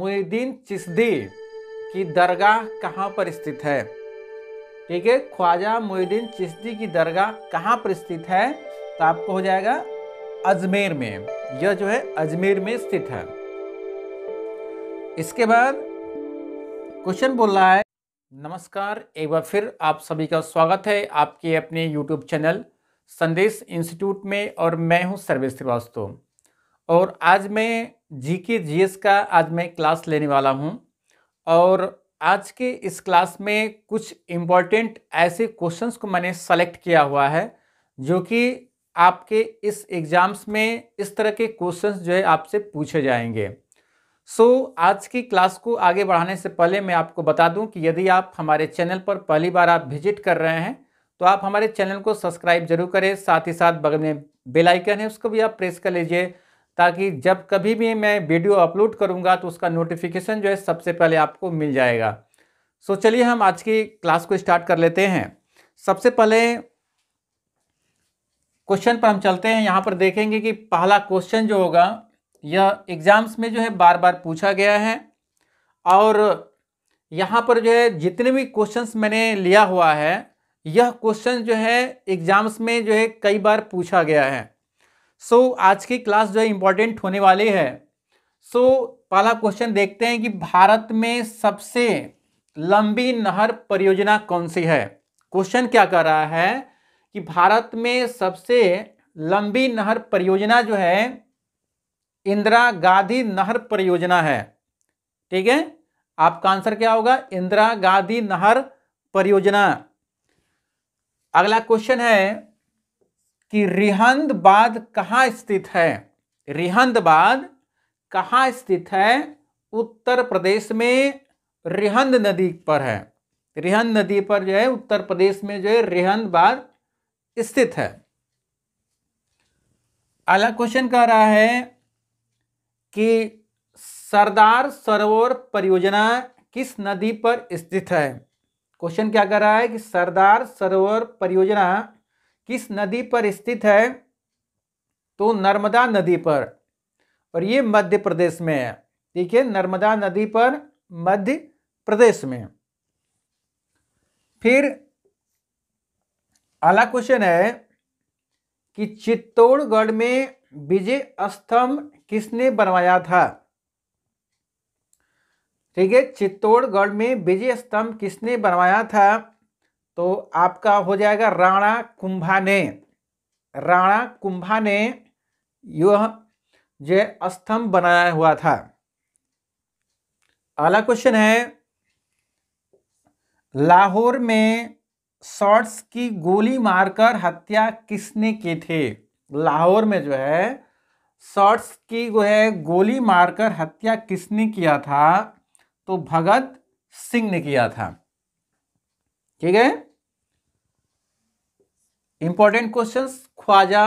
मुहीद्दीन चिश्ती की दरगाह कहाँ पर स्थित है ठीक है ख्वाजा मुहीद्दीन चिश्ती की दरगाह कहाँ पर स्थित है तो आपको हो जाएगा अजमेर में यह जो है अजमेर में स्थित है इसके बाद क्वेश्चन बोल रहा है नमस्कार एक बार फिर आप सभी का स्वागत है आपके अपने यूट्यूब चैनल संदेश इंस्टीट्यूट में और मैं हूं सर्वेश श्रीवास्तव और आज मैं जी के जी एस का आज मैं क्लास लेने वाला हूँ और आज के इस क्लास में कुछ इम्पॉर्टेंट ऐसे क्वेश्चंस को मैंने सेलेक्ट किया हुआ है जो कि आपके इस एग्ज़ाम्स में इस तरह के क्वेश्चंस जो है आपसे पूछे जाएंगे सो so, आज की क्लास को आगे बढ़ाने से पहले मैं आपको बता दूं कि यदि आप हमारे चैनल पर पहली बार आप विजिट कर रहे हैं तो आप हमारे चैनल को सब्सक्राइब जरूर करें साथ ही साथ बगल में बेलाइकन है उसको भी आप प्रेस कर लीजिए ताकि जब कभी भी मैं वीडियो अपलोड करूँगा तो उसका नोटिफिकेशन जो है सबसे पहले आपको मिल जाएगा सो so, चलिए हम आज की क्लास को स्टार्ट कर लेते हैं सबसे पहले क्वेश्चन पर हम चलते हैं यहाँ पर देखेंगे कि पहला क्वेश्चन जो होगा यह एग्ज़ाम्स में जो है बार बार पूछा गया है और यहाँ पर जो है जितने भी क्वेश्चंस मैंने लिया हुआ है यह क्वेश्चन जो है एग्ज़ाम्स में जो है कई बार पूछा गया है सो so, आज की क्लास जो है इम्पोर्टेंट होने वाली है सो so, पहला क्वेश्चन देखते हैं कि भारत में सबसे लंबी नहर परियोजना कौन सी है क्वेश्चन क्या कर रहा है कि भारत में सबसे लंबी नहर परियोजना जो है इंदिरा गांधी नहर परियोजना है ठीक है आपका आंसर क्या होगा इंदिरा गांधी नहर परियोजना अगला क्वेश्चन है कि बाद कहाँ स्थित है रिहंद बाद कहाँ स्थित है उत्तर प्रदेश में रिहंद नदी पर है रिहंद नदी पर जो है उत्तर प्रदेश में जो है बाद स्थित है अगला क्वेश्चन कह रहा है कि सरदार सरोवर परियोजना किस नदी पर स्थित है क्वेश्चन क्या कह रहा है कि सरदार सरोवर परियोजना किस नदी पर स्थित है तो नर्मदा नदी पर और ये मध्य प्रदेश में है ठीक है नर्मदा नदी पर मध्य प्रदेश में फिर अगला क्वेश्चन है कि चित्तौड़गढ़ में विजय स्तंभ किसने बनवाया था ठीक है चित्तौड़गढ़ में विजय स्तंभ किसने बनवाया था तो आपका हो जाएगा राणा कुंभा ने राणा कुंभा ने यह जो स्तंभ बनाया हुआ था अगला क्वेश्चन है लाहौर में शॉर्ट्स की गोली मारकर हत्या किसने की थी लाहौर में जो है शॉर्ट्स की जो है गोली मारकर हत्या किसने किया था तो भगत सिंह ने किया था ठीक है इंपॉर्टेंट क्वेश्चन ख्वाजा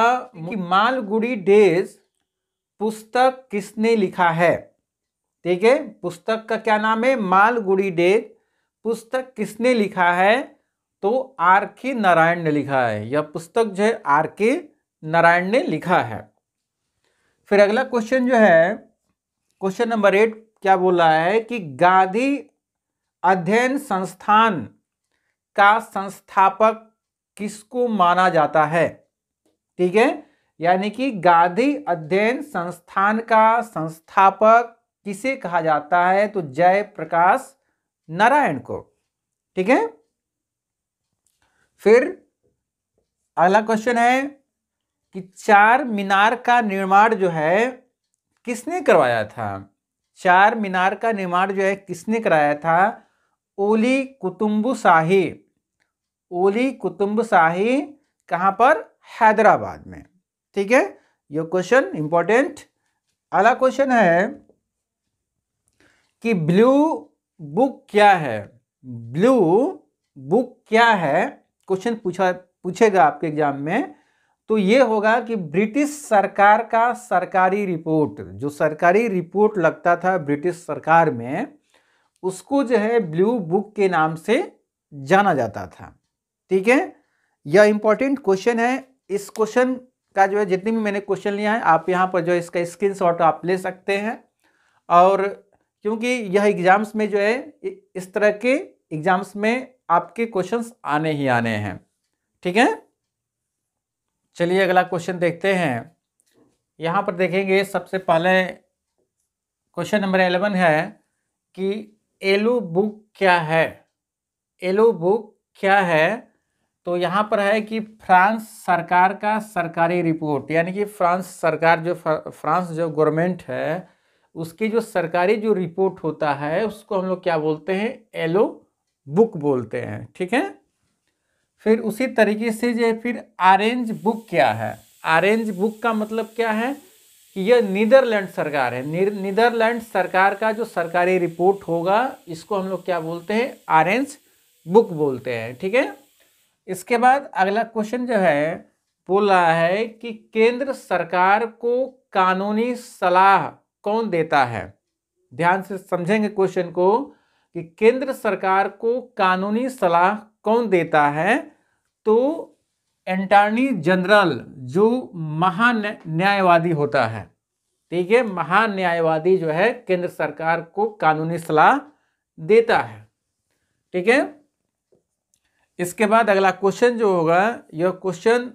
मालगुड़ी डेज पुस्तक किसने लिखा है ठीक है पुस्तक का क्या नाम है मालगुड़ी डेज पुस्तक किसने लिखा है तो आर के नारायण ने लिखा है यह पुस्तक जो है आर के नारायण ने लिखा है फिर अगला क्वेश्चन जो है क्वेश्चन नंबर एट क्या बोल रहा है कि गांधी अध्ययन संस्थान का संस्थापक किसको माना जाता है ठीक है यानी कि गांधी अध्ययन संस्थान का संस्थापक किसे कहा जाता है तो जय प्रकाश नारायण को ठीक है फिर अगला क्वेश्चन है कि चार मीनार का निर्माण जो है किसने करवाया था चार मीनार का निर्माण जो है किसने कराया था ओली कुतुम्बु शाही ओली कुतुम्ब शाही कहाँ पर हैदराबाद में ठीक है ये क्वेश्चन इंपॉर्टेंट अगला क्वेश्चन है कि ब्लू बुक क्या है ब्लू बुक क्या है क्वेश्चन पूछा पूछेगा आपके एग्जाम में तो ये होगा कि ब्रिटिश सरकार का सरकारी रिपोर्ट जो सरकारी रिपोर्ट लगता था ब्रिटिश सरकार में उसको जो है ब्लू बुक के नाम से जाना जाता था ठीक है यह इंपॉर्टेंट क्वेश्चन है इस क्वेश्चन का जो है जितने भी मैंने क्वेश्चन लिया है आप यहाँ पर जो इसका स्क्रीन शॉट आप ले सकते हैं और क्योंकि यह एग्ज़ाम्स में जो है इस तरह के एग्ज़ाम्स में आपके क्वेश्चंस आने ही आने हैं ठीक है चलिए अगला क्वेश्चन देखते हैं यहाँ पर देखेंगे सबसे पहले क्वेश्चन नंबर एलेवन है कि एलो बुक क्या है एलो बुक क्या है तो यहाँ पर है कि फ्रांस सरकार का सरकारी रिपोर्ट यानी कि फ्रांस सरकार जो फ्रांस जो गवर्नमेंट है उसकी जो सरकारी जो रिपोर्ट होता है उसको हम लोग क्या बोलते हैं एलो बुक बोलते हैं ठीक है फिर उसी तरीके से जो फिर आरेंज बुक क्या है आरेंज बुक का मतलब क्या है कि यह नीदरलैंड सरकार है नीदरलैंड सरकार का जो सरकारी रिपोर्ट होगा इसको हम लोग क्या बोलते हैं आरेंज बुक बोलते हैं ठीक है इसके बाद अगला क्वेश्चन जो है बोल रहा है कि केंद्र सरकार को कानूनी सलाह कौन देता है ध्यान से समझेंगे क्वेश्चन को कि केंद्र सरकार को कानूनी सलाह कौन देता है तो एंटर्नी जनरल जो महान न्यायवादी होता है ठीक है महान न्यायवादी जो है केंद्र सरकार को कानूनी सलाह देता है ठीक है इसके बाद अगला क्वेश्चन जो होगा यह क्वेश्चन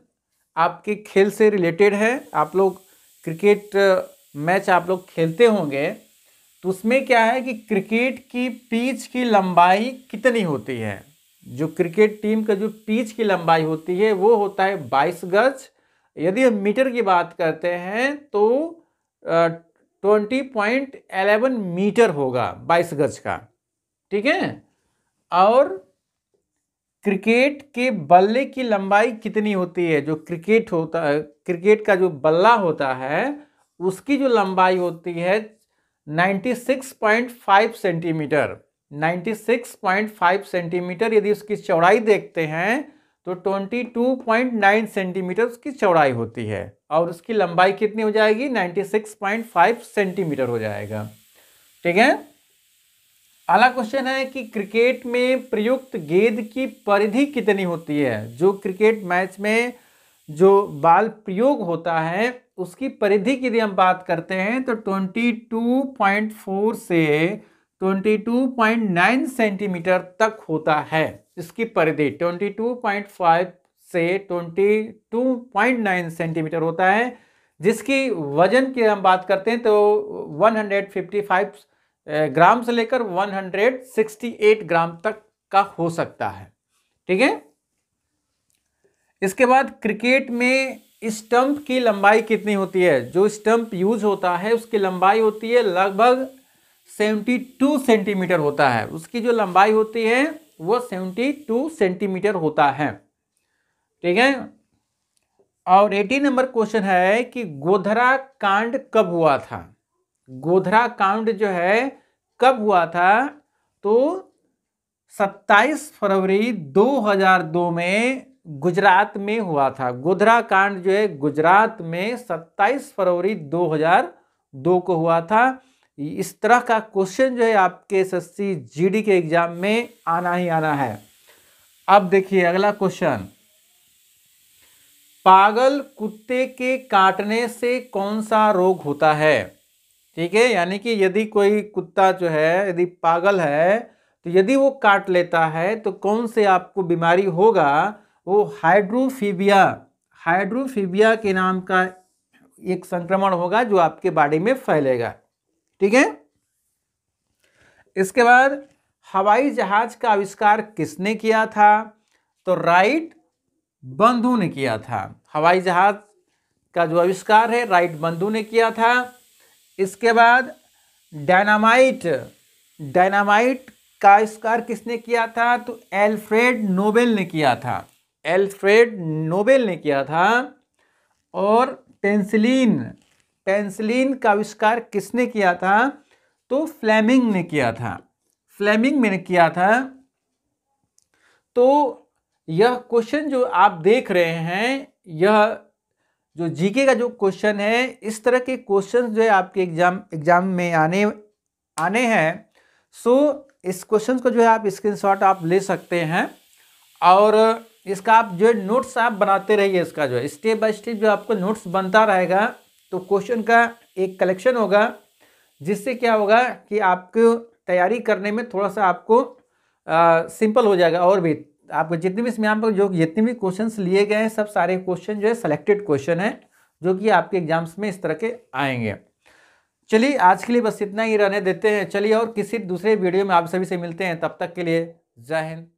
आपके खेल से रिलेटेड है आप लोग क्रिकेट मैच आप लोग खेलते होंगे तो उसमें क्या है कि क्रिकेट की पीच की लंबाई कितनी होती है जो क्रिकेट टीम का जो पीच की लंबाई होती है वो होता है बाईस गज यदि हम मीटर की बात करते हैं तो ट्वेंटी पॉइंट एलेवन मीटर होगा बाईस गज का ठीक है और क्रिकेट के बल्ले की लंबाई कितनी होती है जो क्रिकेट होता है क्रिकेट का जो बल्ला होता है उसकी जो लंबाई होती है ninety six point five centimetre six point five centimetre यदि उसकी चौड़ाई देखते हैं तो 22.9 सेंटीमीटर उसकी चौड़ाई होती है और उसकी लंबाई कितनी हो जाएगी 96.5 सेंटीमीटर हो जाएगा ठीक है अगला क्वेश्चन है कि क्रिकेट में प्रयुक्त गेंद की परिधि कितनी होती है जो क्रिकेट मैच में जो बाल प्रयोग होता है उसकी परिधि की यदि हम बात करते हैं तो 22.4 से 22.9 सेंटीमीटर तक होता है इसकी परिधि 22.5 से 22.9 सेंटीमीटर होता है जिसकी वजन की हम बात करते हैं तो 155 ग्राम से लेकर 168 ग्राम तक का हो सकता है ठीक है इसके बाद क्रिकेट में स्टंप की लंबाई कितनी होती है जो स्टंप यूज होता है उसकी लंबाई होती है लगभग 72 सेंटीमीटर होता है उसकी जो लंबाई होती है वो 72 सेंटीमीटर होता है ठीक है और 18 नंबर क्वेश्चन है कि गोधरा कांड कब हुआ था गोधरा कांड जो है कब हुआ था तो 27 फरवरी 2002 में गुजरात में हुआ था गोधरा कांड जो है गुजरात में 27 फरवरी 2002 को हुआ था इस तरह का क्वेश्चन जो है आपके एस जीडी के एग्जाम में आना ही आना है अब देखिए अगला क्वेश्चन पागल कुत्ते के काटने से कौन सा रोग होता है ठीक है यानी कि यदि कोई कुत्ता जो है यदि पागल है तो यदि वो काट लेता है तो कौन से आपको बीमारी होगा वो हाइड्रोफीबिया हाइड्रोफीबिया के नाम का एक संक्रमण होगा जो आपके बॉडी में फैलेगा ठीक है इसके बाद हवाई जहाज का आविष्कार किसने किया था तो राइट बंधु ने किया था हवाई जहाज का जो आविष्कार है राइट बंधु ने किया था इसके बाद डायनामाइट डायनामाइट का आविष्कार किसने किया था तो एल्फ्रेड नोबेल ने किया था एल्फ्रेड नोबेल ने किया था और पेंसिलीन पेंसिलिन का आविष्कार किसने किया था तो फ्लेमिंग ने किया था फ्लेमिंग ने किया था तो यह क्वेश्चन जो आप देख रहे हैं यह जो जीके का जो क्वेश्चन है इस तरह के क्वेश्चन जो है आपके एग्जाम एग्जाम में आने आने हैं सो इस क्वेश्चन को जो है आप स्क्रीनशॉट आप ले सकते हैं और इसका आप जो है नोट्स आप बनाते रहिए इसका जो है स्टेप बाय स्टेप जो आपको नोट्स बनता रहेगा तो क्वेश्चन का एक कलेक्शन होगा जिससे क्या होगा कि आपको तैयारी करने में थोड़ा सा आपको आ, सिंपल हो जाएगा और भी आपको जितने भी इसमें आपको जो जितने भी क्वेश्चंस लिए गए हैं सब सारे क्वेश्चन जो है सिलेक्टेड क्वेश्चन हैं जो कि आपके एग्जाम्स में इस तरह के आएंगे चलिए आज के लिए बस इतना ही रहने देते हैं चलिए और किसी दूसरे वीडियो में आप सभी से मिलते हैं तब तक के लिए जय हिंद